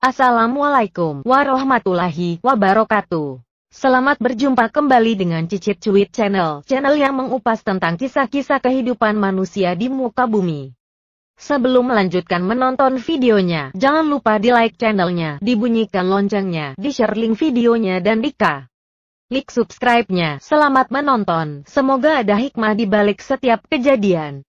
Assalamualaikum warahmatullahi wabarakatuh. Selamat berjumpa kembali dengan Cicit Cuit Channel, channel yang mengupas tentang kisah-kisah kehidupan manusia di muka bumi. Sebelum melanjutkan menonton videonya, jangan lupa di like channelnya, dibunyikan loncengnya, di share link videonya dan di Klik subscribe-nya. Selamat menonton, semoga ada hikmah di balik setiap kejadian.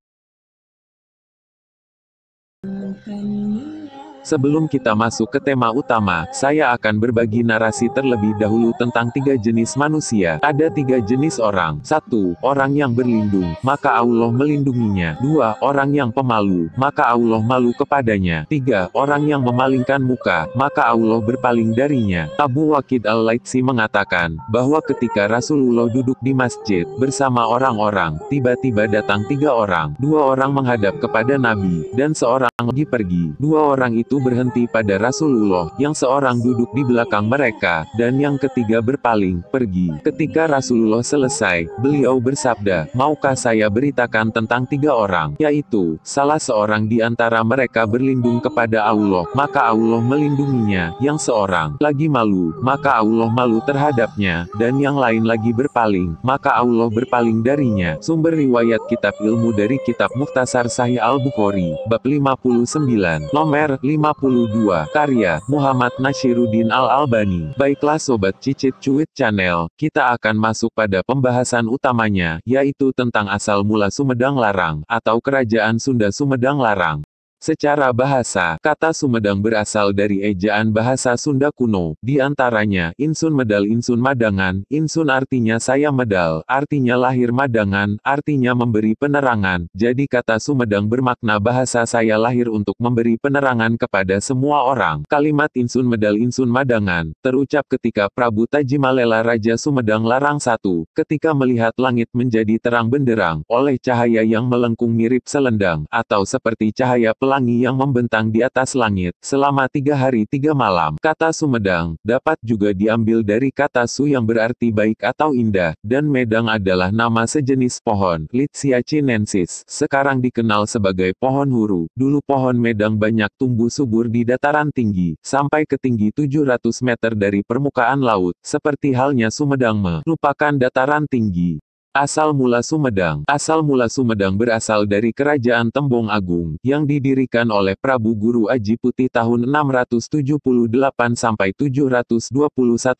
Sebelum kita masuk ke tema utama, saya akan berbagi narasi terlebih dahulu tentang tiga jenis manusia. Ada tiga jenis orang. Satu, orang yang berlindung, maka Allah melindunginya. Dua, orang yang pemalu, maka Allah malu kepadanya. Tiga, orang yang memalingkan muka, maka Allah berpaling darinya. Abu Wakid Al-Laitsi mengatakan, bahwa ketika Rasulullah duduk di masjid, bersama orang-orang, tiba-tiba datang tiga orang. Dua orang menghadap kepada Nabi, dan seorang lagi pergi. Dua orang itu berhenti pada Rasulullah, yang seorang duduk di belakang mereka, dan yang ketiga berpaling, pergi. Ketika Rasulullah selesai, beliau bersabda, Maukah saya beritakan tentang tiga orang, yaitu, salah seorang di antara mereka berlindung kepada Allah, maka Allah melindunginya, yang seorang lagi malu, maka Allah malu terhadapnya, dan yang lain lagi berpaling, maka Allah berpaling darinya. Sumber riwayat kitab ilmu dari kitab Muhtasar Sahih Al-Bukhari, bab 59, nomor 5 52. Karya, Muhammad Nasiruddin Al-Albani. Baiklah Sobat Cicit Cuit Channel, kita akan masuk pada pembahasan utamanya, yaitu tentang asal mula Sumedang Larang, atau Kerajaan Sunda Sumedang Larang. Secara bahasa, kata Sumedang berasal dari ejaan bahasa Sunda kuno, di antaranya, insun medal insun madangan, insun artinya saya medal, artinya lahir madangan, artinya memberi penerangan, jadi kata Sumedang bermakna bahasa saya lahir untuk memberi penerangan kepada semua orang. Kalimat insun medal insun madangan, terucap ketika Prabu Tajimalela Raja Sumedang Larang satu, ketika melihat langit menjadi terang benderang, oleh cahaya yang melengkung mirip selendang, atau seperti cahaya pelan pelangi yang membentang di atas langit, selama tiga hari tiga malam. Kata sumedang, dapat juga diambil dari kata su yang berarti baik atau indah, dan medang adalah nama sejenis pohon, Litsia chinensis, sekarang dikenal sebagai pohon huru. Dulu pohon medang banyak tumbuh subur di dataran tinggi, sampai ke tinggi 700 meter dari permukaan laut, seperti halnya sumedang merupakan dataran tinggi. Asal mula Sumedang Asal mula Sumedang berasal dari Kerajaan Tembong Agung, yang didirikan oleh Prabu Guru Aji Putih tahun 678-721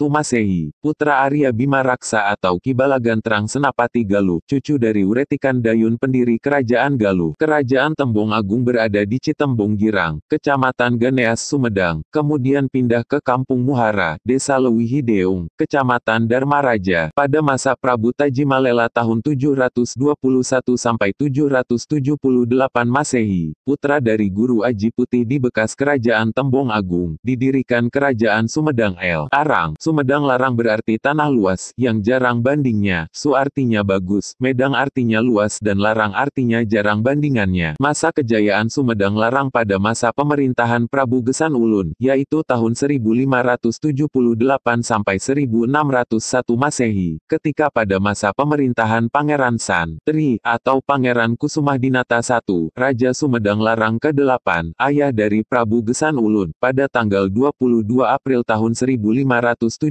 Masehi, putra Arya Bima Raksa atau Kibalagan Terang Senapati Galuh, cucu dari Uretikan Dayun pendiri Kerajaan Galuh. Kerajaan Tembong Agung berada di Citembong Girang, Kecamatan Ganeas Sumedang, kemudian pindah ke Kampung Muhara, Desa Lewihideung, Kecamatan Dharma Raja, pada masa Prabu Tajimalela tahun 721 sampai 778 Masehi, putra dari Guru Aji Putih di bekas Kerajaan Tembong Agung, didirikan Kerajaan Sumedang El. Arang, Sumedang Larang berarti tanah luas, yang jarang bandingnya, Su artinya bagus, Medang artinya luas dan Larang artinya jarang bandingannya. Masa kejayaan Sumedang Larang pada masa pemerintahan Prabu Gesan Ulun, yaitu tahun 1578 sampai 1601 Masehi, ketika pada masa pemerintahan pemerintahan Pangeran San, Tri, atau Pangeran Kusumah Dinata I, Raja Sumedang Larang ke-8, ayah dari Prabu Gesan Ulun, pada tanggal 22 April tahun 1578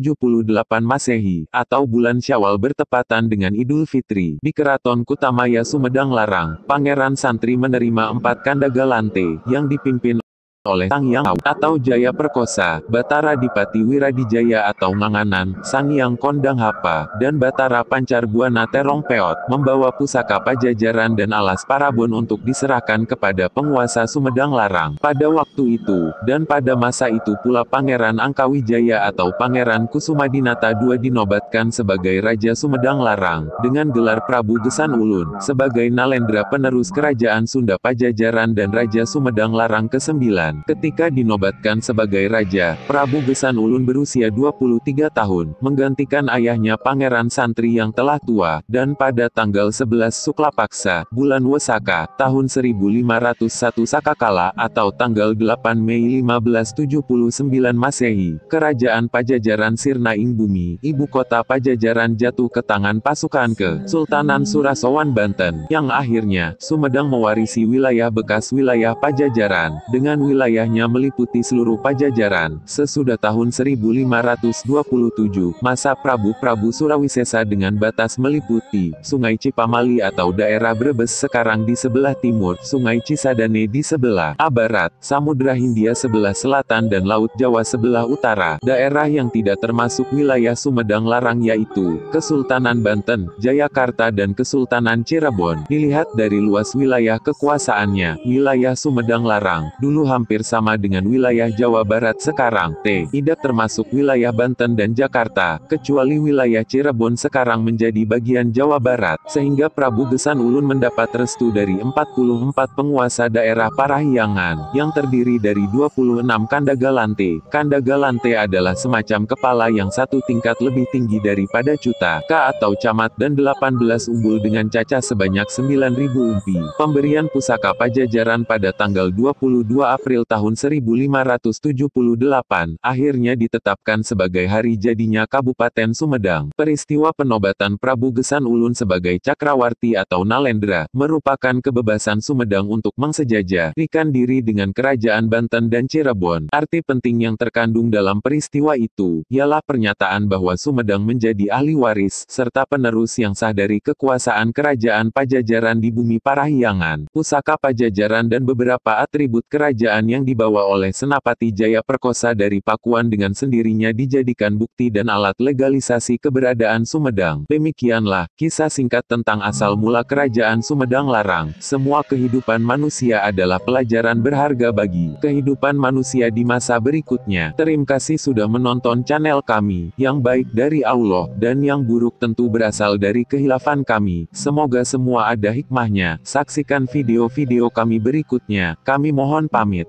Masehi, atau bulan Syawal bertepatan dengan Idul Fitri, di Keraton Kutamaya Sumedang Larang, Pangeran Santri menerima empat kandaga lante, yang dipimpin oleh Sang Yang atau Jaya Perkosa, Batara Dipati Wiradijaya atau Manganan, Sang Yang Kondang Hapa, dan Batara Pancar Buana Terong Peot, membawa pusaka pajajaran dan alas parabon untuk diserahkan kepada penguasa Sumedang Larang. Pada waktu itu, dan pada masa itu pula Pangeran Angkawijaya atau Pangeran Kusumadinata II dinobatkan sebagai Raja Sumedang Larang, dengan gelar Prabu Gesan Ulun, sebagai Nalendra penerus Kerajaan Sunda Pajajaran dan Raja Sumedang Larang ke-9. Kerajaan. Ketika dinobatkan sebagai raja, Prabu Gesan Ulun berusia 23 tahun, menggantikan ayahnya Pangeran Santri yang telah tua, dan pada tanggal 11 Suklapaksa, bulan Wesaka, tahun 1501 Sakakala, atau tanggal 8 Mei 1579 Masehi, Kerajaan Pajajaran Sirnaing Bumi, ibu kota Pajajaran jatuh ke tangan pasukan ke Sultanan Surasawan Banten, yang akhirnya, Sumedang mewarisi wilayah bekas wilayah Pajajaran, dengan wilayah wilayahnya meliputi seluruh pajajaran. Sesudah tahun 1527, masa Prabu-Prabu Surawisesa dengan batas meliputi Sungai Cipamali atau daerah Brebes sekarang di sebelah timur, Sungai Cisadane di sebelah abarat barat, Samudra Hindia sebelah selatan dan Laut Jawa sebelah utara. Daerah yang tidak termasuk wilayah Sumedang Larang yaitu Kesultanan Banten, Jayakarta dan Kesultanan Cirebon. Dilihat dari luas wilayah kekuasaannya, wilayah Sumedang Larang dulu hampir hampir sama dengan wilayah Jawa Barat sekarang. T. Tidak termasuk wilayah Banten dan Jakarta, kecuali wilayah Cirebon sekarang menjadi bagian Jawa Barat, sehingga Prabu Gesan Ulun mendapat restu dari 44 penguasa daerah Parahyangan, yang terdiri dari 26 Kandagalante. Kandagalante adalah semacam kepala yang satu tingkat lebih tinggi daripada Cuta, K atau Camat dan 18 umbul dengan cacah sebanyak 9.000 umpi. Pemberian pusaka pajajaran pada tanggal 22 April April tahun 1578, akhirnya ditetapkan sebagai hari jadinya Kabupaten Sumedang. Peristiwa penobatan Prabu Gesan Ulun sebagai Cakrawarti atau Nalendra, merupakan kebebasan Sumedang untuk mengsejaja, diri dengan Kerajaan Banten dan Cirebon. Arti penting yang terkandung dalam peristiwa itu, ialah pernyataan bahwa Sumedang menjadi ahli waris, serta penerus yang sah dari kekuasaan Kerajaan Pajajaran di bumi Parahyangan. Pusaka Pajajaran dan beberapa atribut kerajaan yang dibawa oleh Senapati Jaya Perkosa dari Pakuan dengan sendirinya dijadikan bukti dan alat legalisasi keberadaan Sumedang. Demikianlah, kisah singkat tentang asal mula kerajaan Sumedang Larang. Semua kehidupan manusia adalah pelajaran berharga bagi kehidupan manusia di masa berikutnya. Terima kasih sudah menonton channel kami, yang baik dari Allah, dan yang buruk tentu berasal dari kehilafan kami. Semoga semua ada hikmahnya. Saksikan video-video kami berikutnya. Kami mohon pamit.